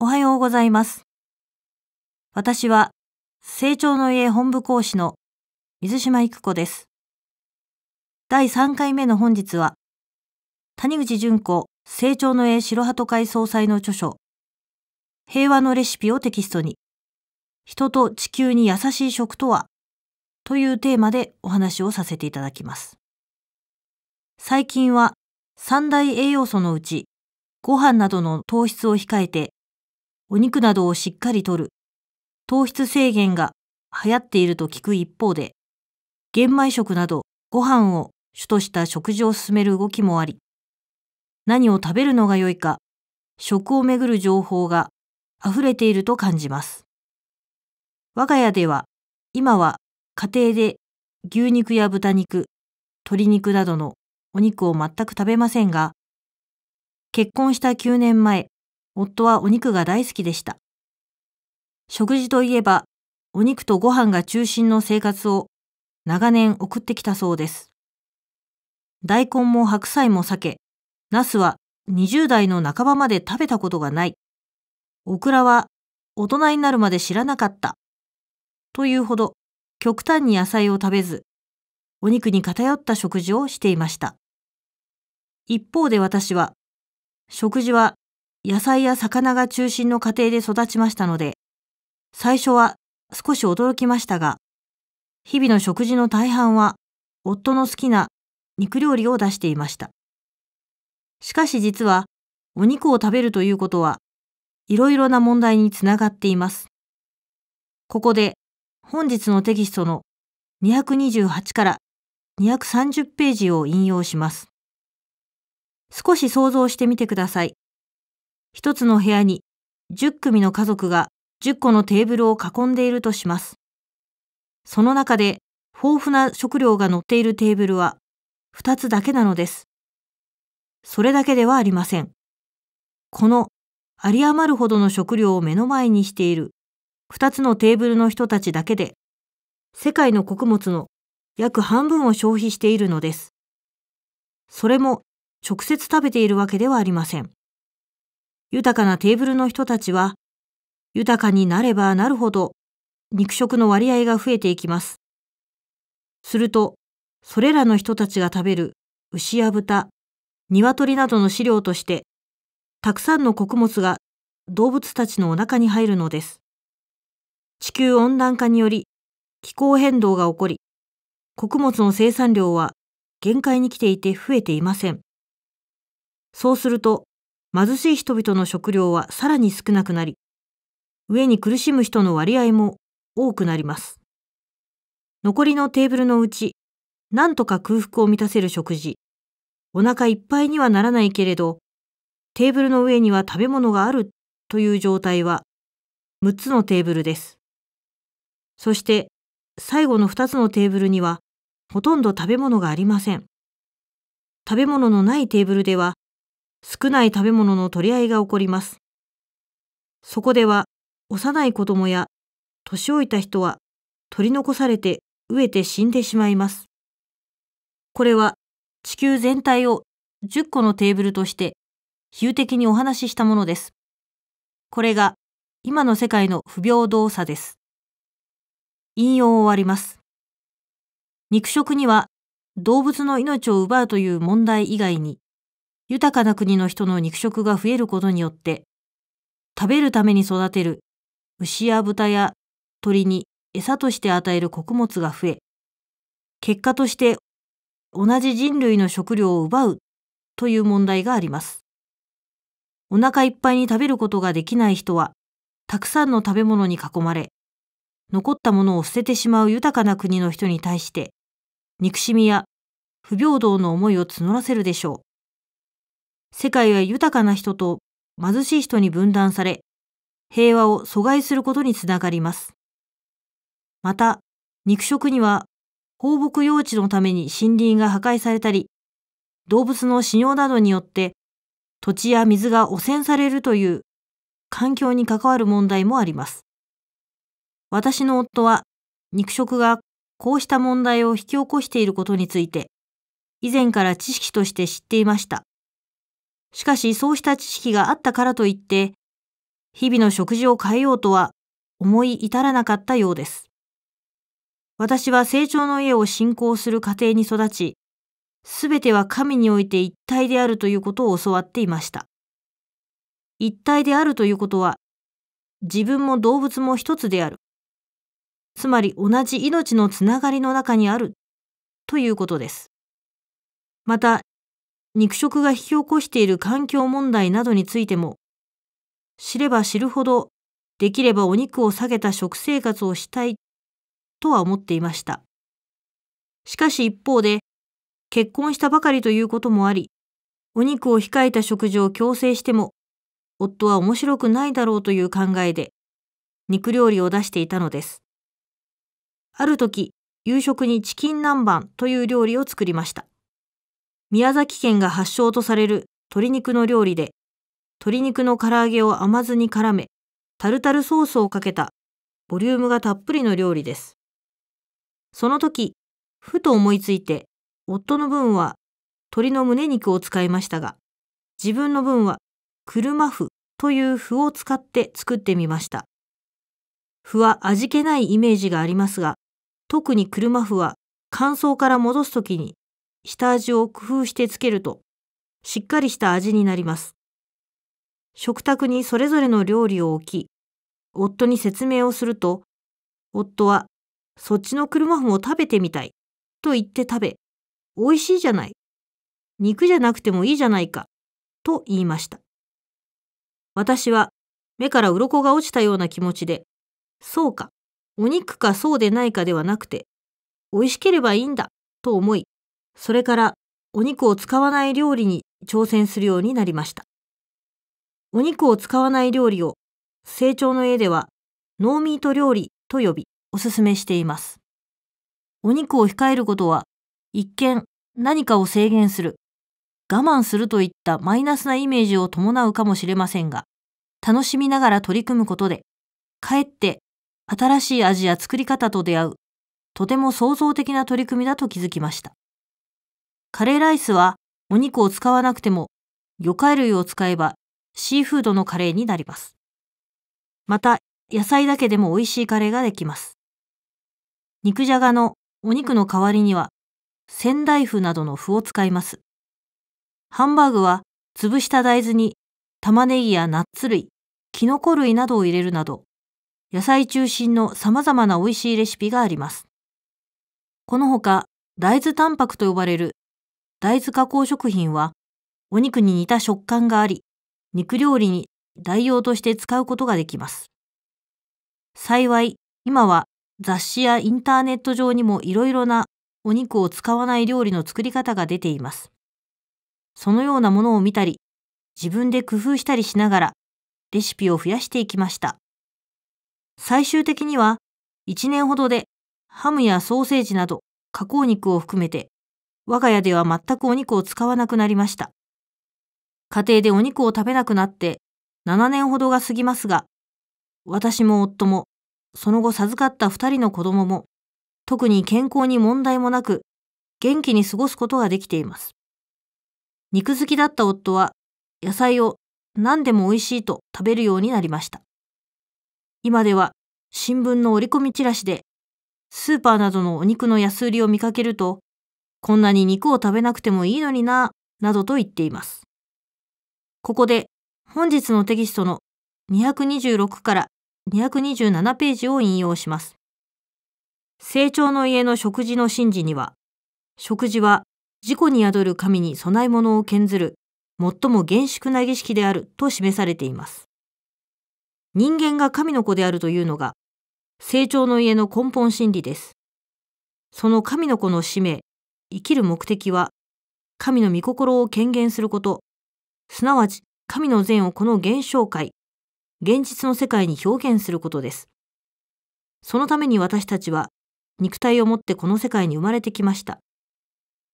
おはようございます。私は、成長の家本部講師の水島育子です。第3回目の本日は、谷口淳子成長の家白鳩会総裁の著書、平和のレシピをテキストに、人と地球に優しい食とは、というテーマでお話をさせていただきます。最近は、三大栄養素のうち、ご飯などの糖質を控えてお肉などをしっかりとる、糖質制限が流行っていると聞く一方で、玄米食などご飯を主とした食事を進める動きもあり、何を食べるのが良いか、食をめぐる情報が溢れていると感じます。我が家では、今は家庭で牛肉や豚肉、鶏肉などのお肉を全く食べませんが、結婚した9年前、夫はお肉が大好きでした。食事といえば、お肉とご飯が中心の生活を長年送ってきたそうです。大根も白菜も避け、茄子は20代の半ばまで食べたことがない。オクラは大人になるまで知らなかった。というほど極端に野菜を食べず、お肉に偏った食事をしていました。一方で私は、食事は野菜や魚が中心の家庭で育ちましたので、最初は少し驚きましたが、日々の食事の大半は夫の好きな肉料理を出していました。しかし実は、お肉を食べるということは、いろいろな問題につながっています。ここで、本日のテキストの228から230ページを引用します。少し想像してみてください。一つの部屋に10組の家族が10個のテーブルを囲んでいるとします。その中で豊富な食料が載っているテーブルは2つだけなのです。それだけではありません。この有り余るほどの食料を目の前にしている2つのテーブルの人たちだけで世界の穀物の約半分を消費しているのです。それも直接食べているわけではありません。豊かなテーブルの人たちは、豊かになればなるほど、肉食の割合が増えていきます。すると、それらの人たちが食べる牛や豚、鶏などの飼料として、たくさんの穀物が動物たちのお腹に入るのです。地球温暖化により気候変動が起こり、穀物の生産量は限界に来ていて増えていません。そうすると、貧しい人々の食料はさらに少なくなり、上に苦しむ人の割合も多くなります。残りのテーブルのうち、何とか空腹を満たせる食事、お腹いっぱいにはならないけれど、テーブルの上には食べ物があるという状態は、6つのテーブルです。そして、最後の2つのテーブルには、ほとんど食べ物がありません。食べ物のないテーブルでは、少ない食べ物の取り合いが起こります。そこでは幼い子供や年老いた人は取り残されて飢えて死んでしまいます。これは地球全体を10個のテーブルとして比喩的にお話ししたものです。これが今の世界の不平等さです。引用を終わります。肉食には動物の命を奪うという問題以外に豊かな国の人の肉食が増えることによって、食べるために育てる牛や豚や鳥に餌として与える穀物が増え、結果として同じ人類の食料を奪うという問題があります。お腹いっぱいに食べることができない人は、たくさんの食べ物に囲まれ、残ったものを捨ててしまう豊かな国の人に対して、憎しみや不平等の思いを募らせるでしょう。世界は豊かな人と貧しい人に分断され、平和を阻害することにつながります。また、肉食には放牧用地のために森林が破壊されたり、動物の死尿などによって土地や水が汚染されるという環境に関わる問題もあります。私の夫は肉食がこうした問題を引き起こしていることについて、以前から知識として知っていました。しかしそうした知識があったからといって、日々の食事を変えようとは思い至らなかったようです。私は成長の家を信仰する家庭に育ち、すべては神において一体であるということを教わっていました。一体であるということは、自分も動物も一つである。つまり同じ命のつながりの中にあるということです。また、肉食が引き起こしている環境問題などについても、知れば知るほど、できればお肉を下げた食生活をしたい、とは思っていました。しかし一方で、結婚したばかりということもあり、お肉を控えた食事を強制しても、夫は面白くないだろうという考えで、肉料理を出していたのです。ある時、夕食にチキン南蛮という料理を作りました。宮崎県が発祥とされる鶏肉の料理で、鶏肉の唐揚げを甘酢に絡め、タルタルソースをかけた、ボリュームがたっぷりの料理です。その時、ふと思いついて、夫の分は鶏の胸肉を使いましたが、自分の分は車麩という麩を使って作ってみました。麩は味気ないイメージがありますが、特に車麩は乾燥から戻す時に下味を工夫してつけると、しっかりした味になります。食卓にそれぞれの料理を置き、夫に説明をすると、夫は、そっちの車麩を食べてみたい、と言って食べ、美味しいじゃない。肉じゃなくてもいいじゃないか、と言いました。私は、目から鱗が落ちたような気持ちで、そうか、お肉かそうでないかではなくて、美味しければいいんだ、と思い、それからお肉を使わない料理に挑戦するようになりました。お肉を使わない料理を成長の絵ではノーミート料理と呼びおすすめしています。お肉を控えることは一見何かを制限する、我慢するといったマイナスなイメージを伴うかもしれませんが、楽しみながら取り組むことで、かえって新しい味や作り方と出会う、とても創造的な取り組みだと気づきました。カレーライスはお肉を使わなくても魚介類を使えばシーフードのカレーになります。また野菜だけでも美味しいカレーができます。肉じゃがのお肉の代わりには仙台麩などの麩を使います。ハンバーグは潰した大豆に玉ねぎやナッツ類、きのこ類などを入れるなど野菜中心の様々な美味しいレシピがあります。このほか大豆タンパクと呼ばれる大豆加工食品は、お肉に似た食感があり、肉料理に代用として使うことができます。幸い、今は雑誌やインターネット上にもいろいろなお肉を使わない料理の作り方が出ています。そのようなものを見たり、自分で工夫したりしながら、レシピを増やしていきました。最終的には、1年ほどでハムやソーセージなど加工肉を含めて我が家では全くお肉を使わなくなりました。家庭でお肉を食べなくなって7年ほどが過ぎますが、私も夫も、その後授かった2人の子供も、特に健康に問題もなく、元気に過ごすことができています。肉好きだった夫は、野菜を何でも美味しいと食べるようになりました。今では新聞の折り込みチラシで、スーパーなどのお肉の安売りを見かけると、こんなに肉を食べなくてもいいのにな、などと言っています。ここで本日のテキストの226から227ページを引用します。成長の家の食事の神事には、食事は事故に宿る神に備え物を献ずる最も厳粛な儀式であると示されています。人間が神の子であるというのが、成長の家の根本真理です。その神の子の使命、生きる目的は、神の御心を権限すること、すなわち神の善をこの現象界、現実の世界に表現することです。そのために私たちは、肉体を持ってこの世界に生まれてきました。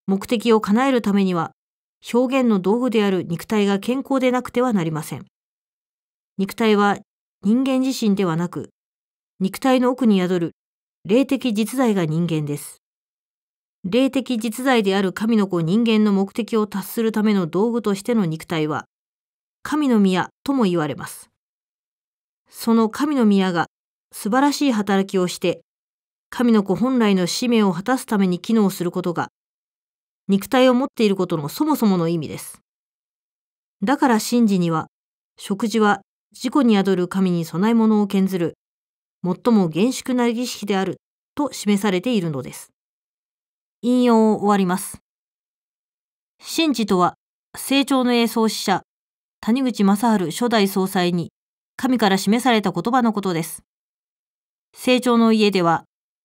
目的を叶えるためには、表現の道具である肉体が健康でなくてはなりません。肉体は人間自身ではなく、肉体の奥に宿る霊的実在が人間です。霊的実在である神の子人間の目的を達するための道具としての肉体は、神の宮とも言われます。その神の宮が素晴らしい働きをして、神の子本来の使命を果たすために機能することが、肉体を持っていることのそもそもの意味です。だから神事には、食事は事故に宿る神に供え物を献ずる、最も厳粛な儀式であると示されているのです。引用を終わります。神事とは、成長の映創始者、谷口正治初代総裁に、神から示された言葉のことです。成長の家では、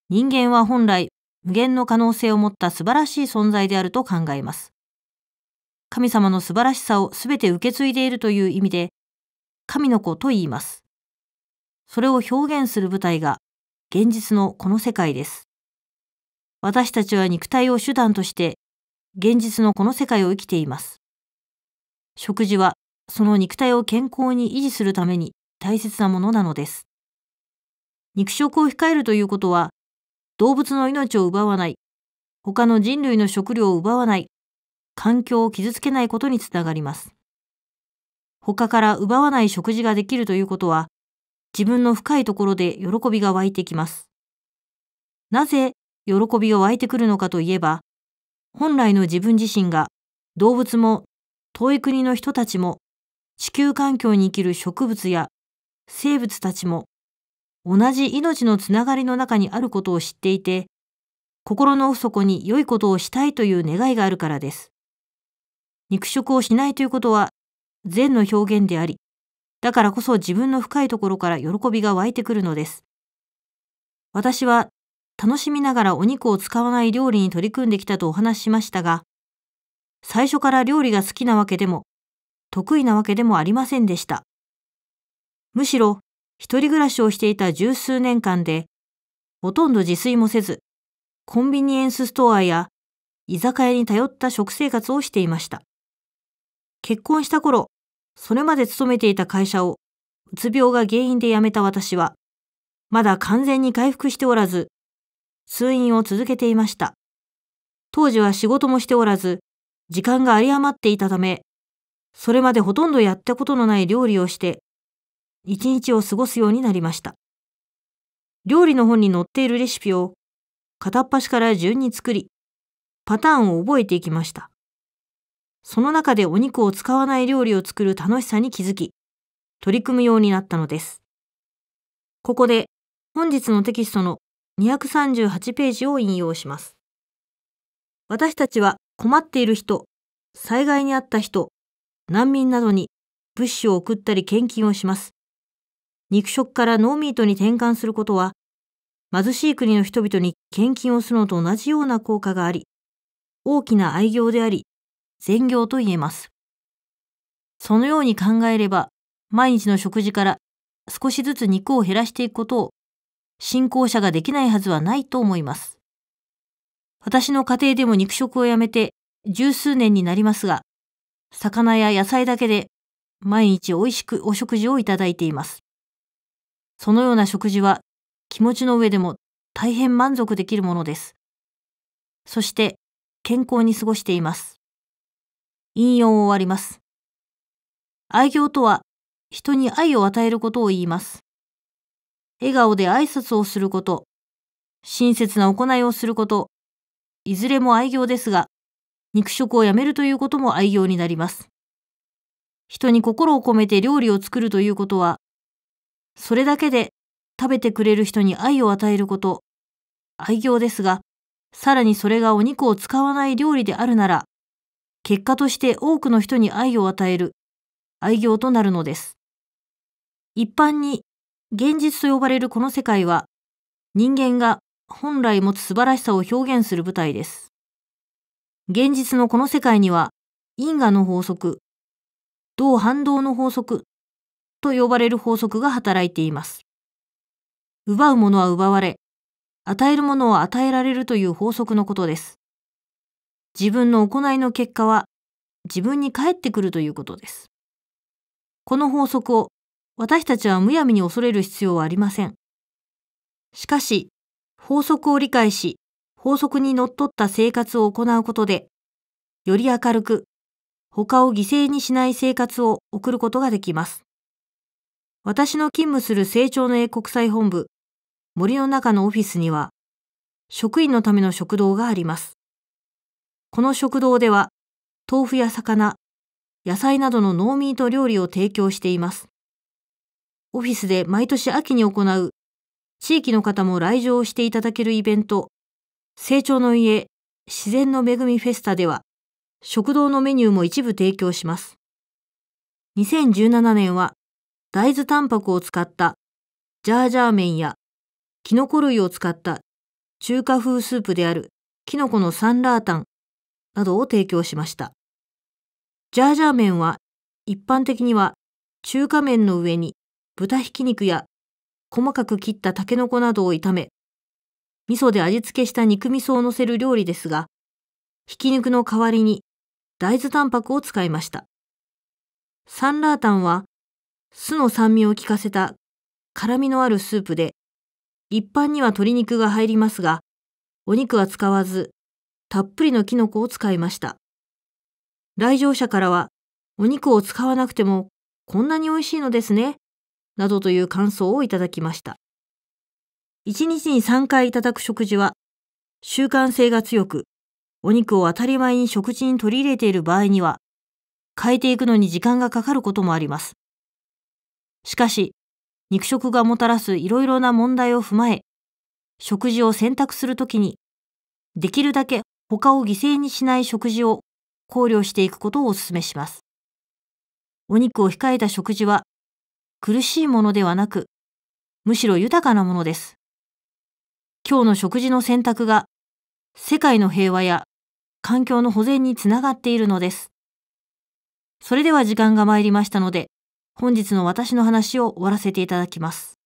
人間は本来、無限の可能性を持った素晴らしい存在であると考えます。神様の素晴らしさを全て受け継いでいるという意味で、神の子と言います。それを表現する舞台が、現実のこの世界です。私たちは肉体を手段として現実のこの世界を生きています。食事はその肉体を健康に維持するために大切なものなのです。肉食を控えるということは動物の命を奪わない、他の人類の食料を奪わない、環境を傷つけないことにつながります。他から奪わない食事ができるということは自分の深いところで喜びが湧いてきます。なぜ喜びを湧いてくるのかといえば、本来の自分自身が動物も遠い国の人たちも地球環境に生きる植物や生物たちも同じ命のつながりの中にあることを知っていて、心の奥底に良いことをしたいという願いがあるからです。肉食をしないということは善の表現であり、だからこそ自分の深いところから喜びが湧いてくるのです。私は楽しみながらお肉を使わない料理に取り組んできたとお話ししましたが、最初から料理が好きなわけでも、得意なわけでもありませんでした。むしろ、一人暮らしをしていた十数年間で、ほとんど自炊もせず、コンビニエンスストアや居酒屋に頼った食生活をしていました。結婚した頃、それまで勤めていた会社をうつ病が原因で辞めた私は、まだ完全に回復しておらず、通院を続けていました。当時は仕事もしておらず、時間が有り余っていたため、それまでほとんどやったことのない料理をして、一日を過ごすようになりました。料理の本に載っているレシピを片っ端から順に作り、パターンを覚えていきました。その中でお肉を使わない料理を作る楽しさに気づき、取り組むようになったのです。ここで本日のテキストの238ページを引用します。私たちは困っている人、災害に遭った人、難民などに物資を送ったり献金をします。肉食からノーミートに転換することは、貧しい国の人々に献金をするのと同じような効果があり、大きな愛業であり、善行と言えます。そのように考えれば、毎日の食事から少しずつ肉を減らしていくことを信仰者ができないはずはないと思います。私の家庭でも肉食をやめて十数年になりますが、魚や野菜だけで毎日美味しくお食事をいただいています。そのような食事は気持ちの上でも大変満足できるものです。そして健康に過ごしています。引用を終わります。愛行とは人に愛を与えることを言います。笑顔で挨拶をすること、親切な行いをすること、いずれも愛行ですが、肉食をやめるということも愛行になります。人に心を込めて料理を作るということは、それだけで食べてくれる人に愛を与えること、愛行ですが、さらにそれがお肉を使わない料理であるなら、結果として多くの人に愛を与える、愛行となるのです。一般に現実と呼ばれるこの世界は、人間が本来持つ素晴らしさを表現する舞台です。現実のこの世界には、因果の法則、同反動の法則と呼ばれる法則が働いています。奪うものは奪われ、与えるものは与えられるという法則のことです。自分の行いの結果は自分に返ってくるということです。この法則を私たちはむやみに恐れる必要はありません。しかし、法則を理解し、法則にのっとった生活を行うことで、より明るく、他を犠牲にしない生活を送ることができます。私の勤務する成長の英国際本部、森の中のオフィスには、職員のための食堂があります。この食堂では、豆腐や魚、野菜などの農民と料理を提供しています。オフィスで毎年秋に行う、地域の方も来場していただけるイベント、成長の家、自然の恵みフェスタでは、食堂のメニューも一部提供します。2017年は、大豆タンパクを使ったジャージャー麺や、キノコ類を使った中華風スープであるキノコのサンラータンなどを提供しました。ジャージャー麺は一般的には中華麺の上に豚ひき肉や細かく切ったタケノコなどを炒め、味噌で味付けした肉味噌を乗せる料理ですが、ひき肉の代わりに大豆タンパクを使いました。サンラータンは酢の酸味を効かせた辛みのあるスープで、一般には鶏肉が入りますが、お肉は使わず、たっぷりのキノコを使いました。来場者からは、お肉を使わなくてもこんなに美味しいのですね、などという感想をいただきました。1日に3回いただく食事は、習慣性が強く、お肉を当たり前に食事に取り入れている場合には、変えていくのに時間がかかることもあります。しかし、肉食がもたらすいろいろな問題を踏まえ、食事を選択するときに、できるだけ他を犠牲にしない食事を考慮していくことをお勧めします。お肉を控えた食事は、苦しいものではなく、むしろ豊かなものです。今日の食事の選択が、世界の平和や環境の保全につながっているのです。それでは時間が参りましたので、本日の私の話を終わらせていただきます。